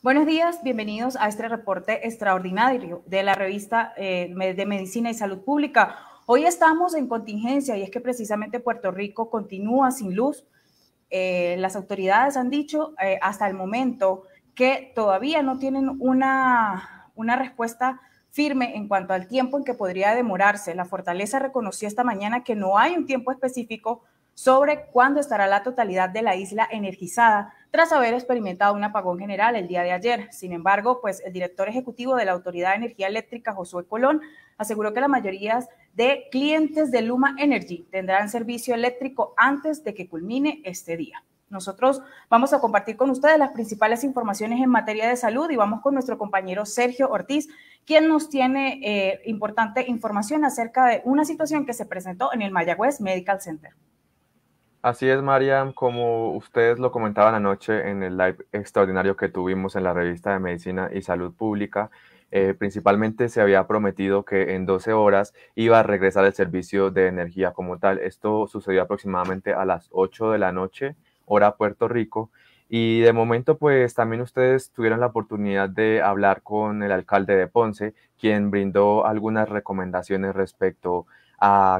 Buenos días, bienvenidos a este reporte extraordinario de la revista eh, de Medicina y Salud Pública. Hoy estamos en contingencia y es que precisamente Puerto Rico continúa sin luz. Eh, las autoridades han dicho eh, hasta el momento que todavía no tienen una, una respuesta firme en cuanto al tiempo en que podría demorarse. La fortaleza reconoció esta mañana que no hay un tiempo específico sobre cuándo estará la totalidad de la isla energizada tras haber experimentado un apagón general el día de ayer. Sin embargo, pues el director ejecutivo de la Autoridad de Energía Eléctrica, Josué Colón, aseguró que la mayoría de clientes de Luma Energy tendrán servicio eléctrico antes de que culmine este día. Nosotros vamos a compartir con ustedes las principales informaciones en materia de salud y vamos con nuestro compañero Sergio Ortiz, quien nos tiene eh, importante información acerca de una situación que se presentó en el Mayagüez Medical Center. Así es, Mariam, como ustedes lo comentaban anoche en el live extraordinario que tuvimos en la revista de Medicina y Salud Pública, eh, principalmente se había prometido que en 12 horas iba a regresar el servicio de energía como tal. Esto sucedió aproximadamente a las 8 de la noche, hora Puerto Rico. Y de momento, pues también ustedes tuvieron la oportunidad de hablar con el alcalde de Ponce, quien brindó algunas recomendaciones respecto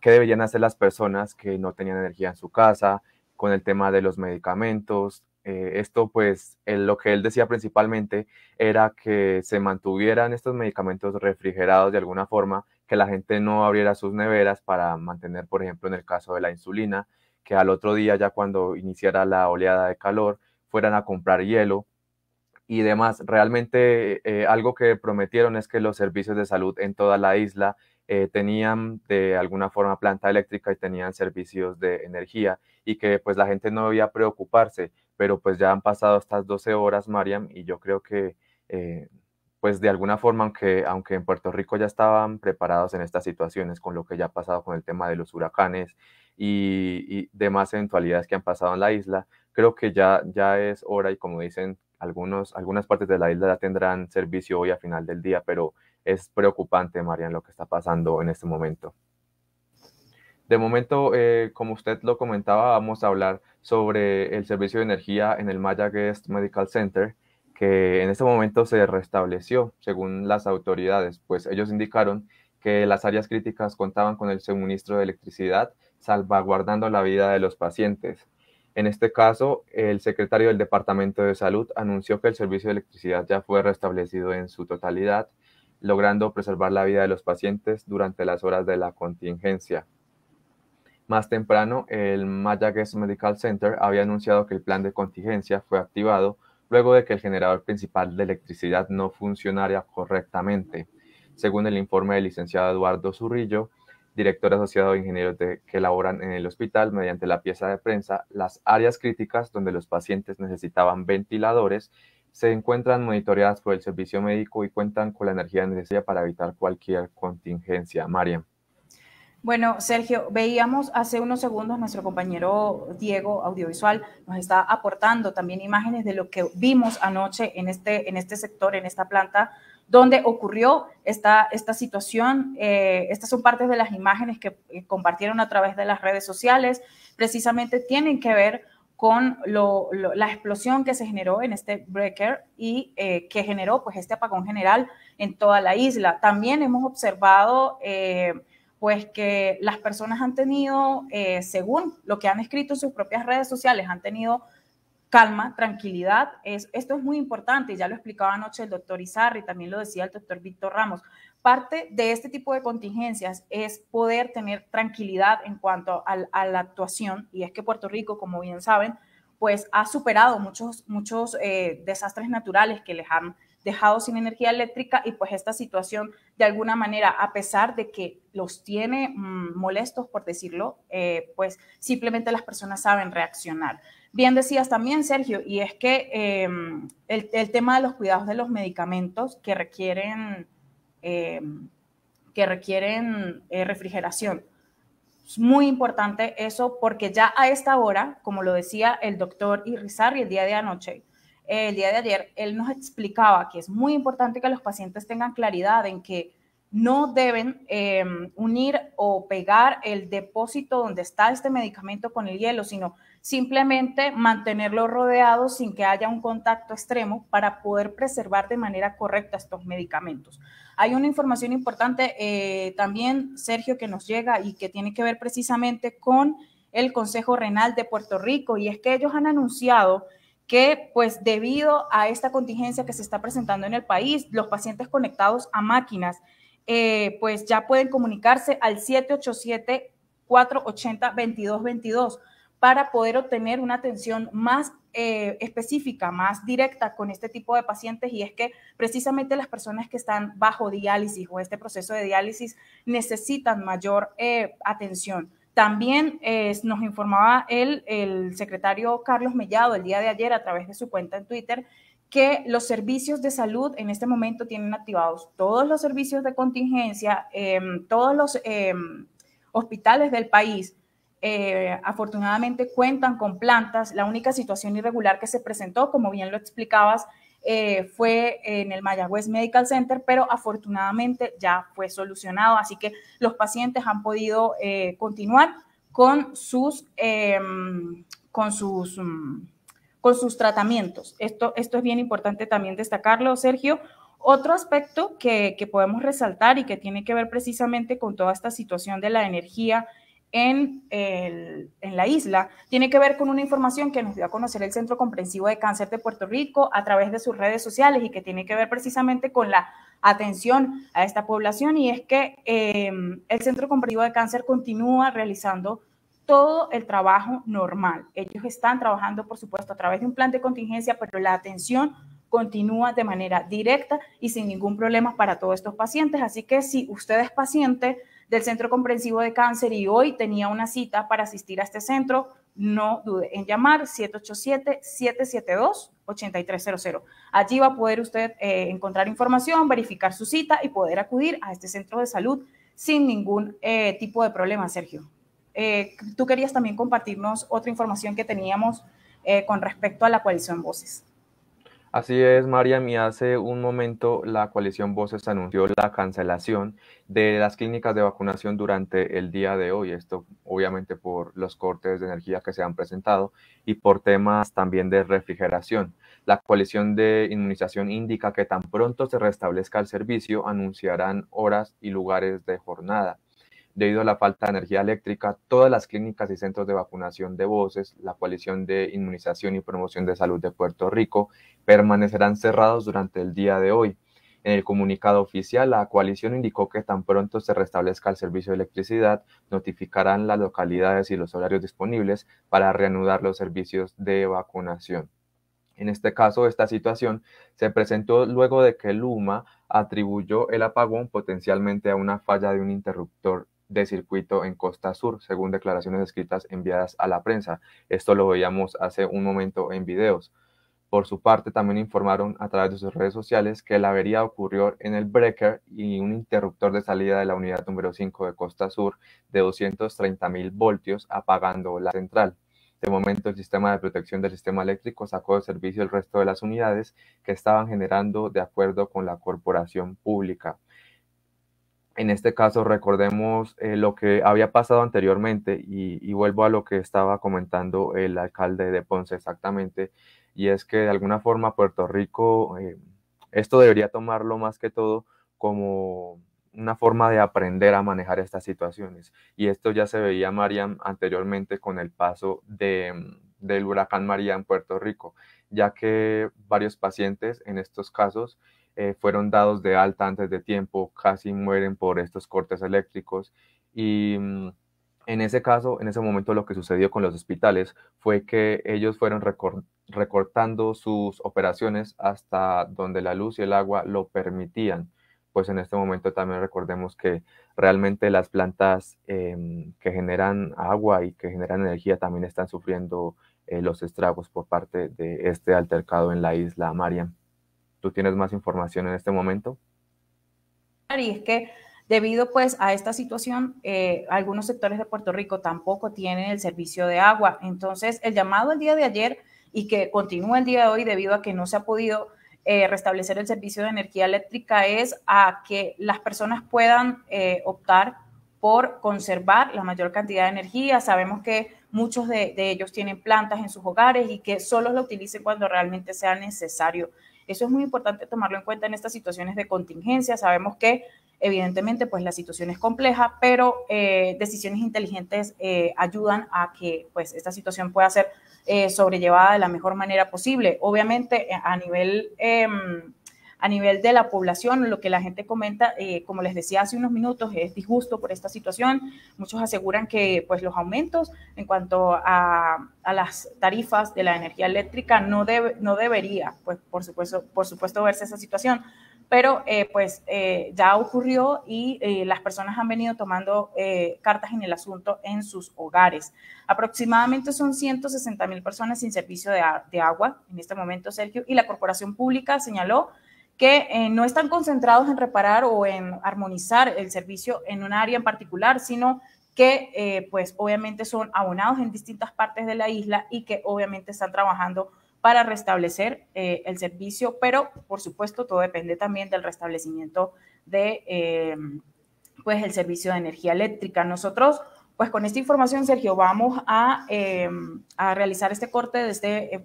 qué deberían hacer las personas que no tenían energía en su casa, con el tema de los medicamentos. Eh, esto, pues, lo que él decía principalmente era que se mantuvieran estos medicamentos refrigerados de alguna forma, que la gente no abriera sus neveras para mantener, por ejemplo, en el caso de la insulina, que al otro día, ya cuando iniciara la oleada de calor, fueran a comprar hielo y demás. Realmente eh, algo que prometieron es que los servicios de salud en toda la isla eh, tenían de alguna forma planta eléctrica y tenían servicios de energía y que pues la gente no debía preocuparse, pero pues ya han pasado estas 12 horas, Mariam, y yo creo que eh, pues de alguna forma, aunque, aunque en Puerto Rico ya estaban preparados en estas situaciones con lo que ya ha pasado con el tema de los huracanes y, demás eventualidades que han pasado en la isla, creo que ya, ya es hora y como dicen algunos, algunas partes de la isla ya tendrán servicio hoy a final del día, pero es preocupante, Marian, lo que está pasando en este momento. De momento, eh, como usted lo comentaba, vamos a hablar sobre el servicio de energía en el Maya Guest Medical Center, que en este momento se restableció, según las autoridades, pues ellos indicaron que las áreas críticas contaban con el suministro de electricidad, salvaguardando la vida de los pacientes. En este caso, el secretario del Departamento de Salud anunció que el servicio de electricidad ya fue restablecido en su totalidad logrando preservar la vida de los pacientes durante las horas de la contingencia. Más temprano, el Mayaguez Medical Center había anunciado que el plan de contingencia fue activado luego de que el generador principal de electricidad no funcionara correctamente, según el informe del licenciado Eduardo Zurrillo, director asociado de ingenieros que laboran en el hospital mediante la pieza de prensa, las áreas críticas donde los pacientes necesitaban ventiladores se encuentran monitoreadas por el servicio médico y cuentan con la energía necesaria para evitar cualquier contingencia. María. Bueno, Sergio, veíamos hace unos segundos nuestro compañero Diego Audiovisual nos está aportando también imágenes de lo que vimos anoche en este, en este sector, en esta planta, donde ocurrió esta, esta situación. Eh, estas son partes de las imágenes que eh, compartieron a través de las redes sociales. Precisamente tienen que ver con lo, la explosión que se generó en este breaker y eh, que generó pues este apagón general en toda la isla. También hemos observado eh, pues que las personas han tenido, eh, según lo que han escrito en sus propias redes sociales, han tenido calma, tranquilidad. Es, esto es muy importante, ya lo explicaba anoche el doctor Izarri, también lo decía el doctor Víctor Ramos. Parte de este tipo de contingencias es poder tener tranquilidad en cuanto a, la actuación, y es que Puerto Rico, como bien saben, pues ha superado muchos, muchos eh, desastres naturales que les han dejado sin energía eléctrica y pues esta situación de alguna manera, a pesar de que los tiene mm, molestos, por decirlo, eh, pues simplemente las personas saben reaccionar bien decías también, Sergio, y es que em, el, tema de los cuidados de los medicamentos que requieren, em, que requieren eh, refrigeración. Es muy importante eso porque ya a esta hora, como lo decía el doctor Irrizarri el día de anoche, eh, el día de ayer, él nos explicaba que es muy importante que los pacientes tengan claridad en que no deben em, unir o pegar el depósito donde está este medicamento con el hielo, sino simplemente mantenerlo rodeado sin que haya un contacto extremo para poder preservar de manera correcta estos medicamentos. Hay una información importante eh, también, Sergio, que nos llega y que tiene que ver precisamente con el Consejo Renal de Puerto Rico, y es que ellos han anunciado que pues debido a esta contingencia que se está presentando en el país, los pacientes conectados a máquinas eh, pues ya pueden comunicarse al 787-480-2222 para poder obtener una atención más eh, específica, más directa con este tipo de pacientes y es que precisamente las personas que están bajo diálisis o este proceso de diálisis necesitan mayor eh, atención. También nos informaba el, el secretario Carlos Mellado el día de ayer a través de su cuenta en Twitter que los servicios de salud en este momento tienen activados todos los servicios de contingencia, em, todos los em, hospitales del país. Eh, afortunadamente cuentan con plantas. La única situación irregular que se presentó, como bien lo explicabas, eh, fue en el Mayagüez Medical Center, pero afortunadamente ya fue solucionado. Así que los pacientes han podido eh, continuar con sus, em, con sus mm, con sus tratamientos. Esto, esto es bien importante también destacarlo, Sergio. Otro aspecto que, podemos resaltar y que tiene que ver precisamente con toda esta situación de la energía en, en, la isla tiene que ver con una información que nos dio a conocer el Centro Comprensivo de Cáncer de Puerto Rico a través de sus redes sociales y que tiene que ver precisamente con la atención a esta población y es que eh, el Centro Comprensivo de Cáncer continúa realizando todo el trabajo normal. Ellos están trabajando, por supuesto, a través de un plan de contingencia, pero la atención continúa de manera directa y sin ningún problema para todos estos pacientes. Así que si usted es paciente del Centro Comprensivo de Cáncer y hoy tenía una cita para asistir a este centro, no dude en llamar 787-772-8300. Allí va a poder usted eh, encontrar información, verificar su cita y poder acudir a este centro de salud sin ningún eh, tipo de problema, Sergio. Eh, tú querías también compartirnos otra información que teníamos eh, con respecto a la coalición Voces. Así es, María. y hace un momento la coalición Voces anunció la cancelación de las clínicas de vacunación durante el día de hoy. Esto obviamente por los cortes de energía que se han presentado y por temas también de refrigeración. La coalición de inmunización indica que tan pronto se restablezca el servicio, anunciarán horas y lugares de jornada. Debido a la falta de energía eléctrica, todas las clínicas y centros de vacunación de voces, la coalición de inmunización y promoción de salud de Puerto Rico, permanecerán cerrados durante el día de hoy. En el comunicado oficial, la coalición indicó que tan pronto se restablezca el servicio de electricidad, notificarán las localidades y los horarios disponibles para reanudar los servicios de vacunación. En este caso, esta situación se presentó luego de que Luma atribuyó el apagón potencialmente a una falla de un interruptor de circuito en Costa Sur, según declaraciones escritas enviadas a la prensa. Esto lo veíamos hace un momento en videos. Por su parte, también informaron a través de sus redes sociales que la avería ocurrió en el breaker y un interruptor de salida de la unidad número 5 de Costa Sur de 230 mil voltios, apagando la central. De momento, el sistema de protección del sistema eléctrico sacó de servicio el resto de las unidades que estaban generando de acuerdo con la corporación pública en este caso recordemos eh, lo que había pasado anteriormente y, vuelvo a lo que estaba comentando el alcalde de Ponce exactamente, y es que de alguna forma Puerto Rico, eh, esto debería tomarlo más que todo como una forma de aprender a manejar estas situaciones. Y esto ya se veía, Mariam, anteriormente con el paso de, mm, del huracán María en Puerto Rico, ya que varios pacientes en estos casos eh, fueron dados de alta antes de tiempo, casi mueren por estos cortes eléctricos. Y mm, en ese caso, en ese momento lo que sucedió con los hospitales fue que ellos fueron recortando sus operaciones hasta donde la luz y el agua lo permitían. Pues en este momento también recordemos que realmente las plantas em, que generan agua y que generan energía también están sufriendo eh, los estragos por parte de este altercado en la isla Marian tú tienes más información en este momento. Y es que debido pues a esta situación, eh, algunos sectores de Puerto Rico tampoco tienen el servicio de agua. Entonces, el llamado el día de ayer y que continúa el día de hoy debido a que no se ha podido eh, restablecer el servicio de energía eléctrica es a que las personas puedan eh, optar por conservar la mayor cantidad de energía. Sabemos que muchos de, ellos tienen plantas en sus hogares y que solo lo utilicen cuando realmente sea necesario. Eso es muy importante tomarlo en cuenta en estas situaciones de contingencia. Sabemos que evidentemente pues la situación es compleja, pero eh, decisiones inteligentes eh, ayudan a que pues esta situación pueda ser eh, sobrellevada de la mejor manera posible. Obviamente a nivel em, a nivel de la población, lo que la gente comenta, eh, como les decía hace unos minutos, es disgusto por esta situación. Muchos aseguran que pues, los aumentos en cuanto a, a las tarifas de la energía eléctrica no, debe, no debería, pues, por, supuesto, por supuesto, verse esa situación pero eh, pues eh, ya ocurrió y las personas han venido tomando cartas en el asunto en sus hogares. Aproximadamente son 160 mil personas sin servicio de, de agua en este momento, Sergio, y la corporación pública señaló que eh, no están concentrados en reparar o en armonizar el servicio en un área en particular, sino que eh, pues obviamente son abonados en distintas partes de la isla y que obviamente están trabajando para restablecer eh, el servicio, pero por supuesto todo depende también del restablecimiento de pues el servicio de energía eléctrica. Nosotros pues con esta información, Sergio, vamos a, a realizar este corte de este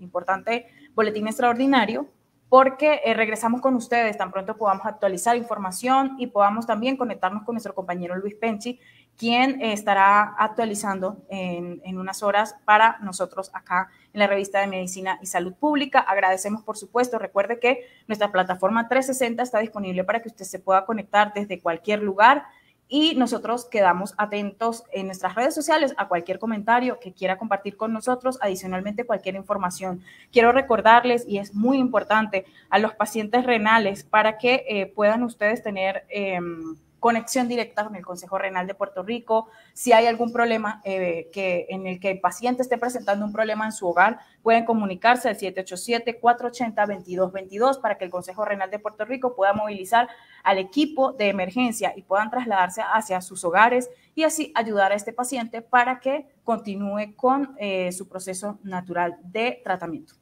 importante boletín extraordinario porque eh, regresamos con ustedes, tan pronto podamos actualizar información y podamos también conectarnos con nuestro compañero Luis Penchi, quien eh, estará actualizando en, en, unas horas para nosotros acá en la revista de Medicina y Salud Pública. Agradecemos, por supuesto, recuerde que nuestra plataforma 360 está disponible para que usted se pueda conectar desde cualquier lugar y nosotros quedamos atentos en nuestras redes sociales a cualquier comentario que quiera compartir con nosotros, adicionalmente cualquier información. Quiero recordarles, y es muy importante, a los pacientes renales para que eh, puedan ustedes tener... Em, conexión directa con el Consejo Renal de Puerto Rico. Si hay algún problema eh, que, en el que el paciente esté presentando un problema en su hogar, pueden comunicarse al 787-480-2222 para que el Consejo Renal de Puerto Rico pueda movilizar al equipo de emergencia y puedan trasladarse hacia sus hogares y así ayudar a este paciente para que continúe con eh, su proceso natural de tratamiento.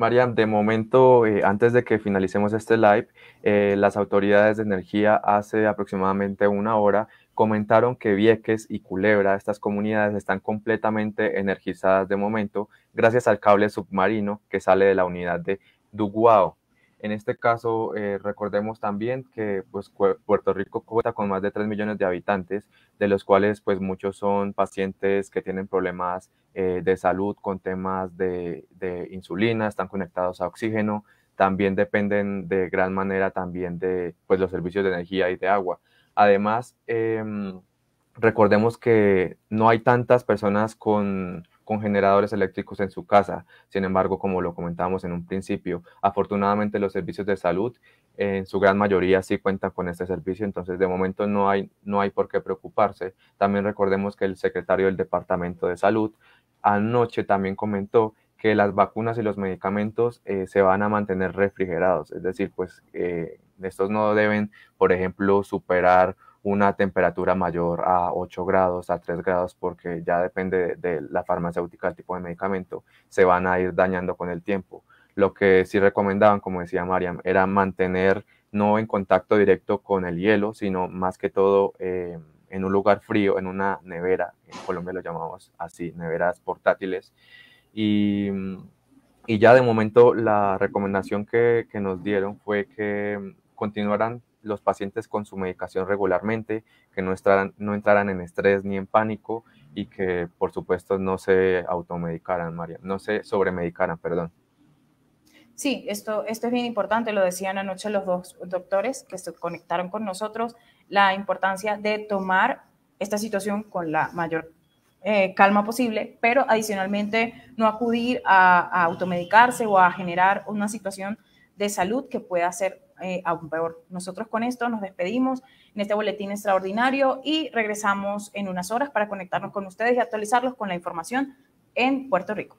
Mariam, de momento, eh, antes de que finalicemos este live, eh, las autoridades de energía hace aproximadamente una hora comentaron que Vieques y Culebra, estas comunidades, están completamente energizadas de momento gracias al cable submarino que sale de la unidad de Duguao. En este caso, eh, recordemos también que pues, Puerto Rico cuenta con más de 3 millones de habitantes, de los cuales pues, muchos son pacientes que tienen problemas eh, de salud con temas de, insulina, están conectados a oxígeno, también dependen de gran manera también de pues, los servicios de energía y de agua. Además, em, recordemos que no hay tantas personas con con generadores eléctricos en su casa. Sin embargo, como lo comentábamos en un principio, afortunadamente los servicios de salud en su gran mayoría sí cuentan con este servicio, entonces de momento no hay, no hay por qué preocuparse. También recordemos que el secretario del Departamento de Salud anoche también comentó que las vacunas y los medicamentos eh, se van a mantener refrigerados, es decir, pues eh, estos no deben, por ejemplo, superar una temperatura mayor a 8 grados, a 3 grados, porque ya depende de, la farmacéutica, el tipo de medicamento, se van a ir dañando con el tiempo. Lo que sí recomendaban, como decía Mariam, era mantener no en contacto directo con el hielo, sino más que todo eh, en un lugar frío, en una nevera, en Colombia lo llamamos así, neveras portátiles. Y, ya de momento la recomendación que, que nos dieron fue que continuaran los pacientes con su medicación regularmente, que no, entraran, no entraran en estrés ni en pánico y que por supuesto no se automedicaran, María, no se sobremedicaran, perdón. Sí, esto, esto es bien importante, lo decían anoche los dos doctores que se conectaron con nosotros, la importancia de tomar esta situación con la mayor eh, calma posible, pero adicionalmente no acudir a, a, automedicarse o a generar una situación de salud que pueda ser eh, aún peor. Nosotros con esto nos despedimos en este boletín extraordinario y regresamos en unas horas para conectarnos con ustedes y actualizarlos con la información en Puerto Rico.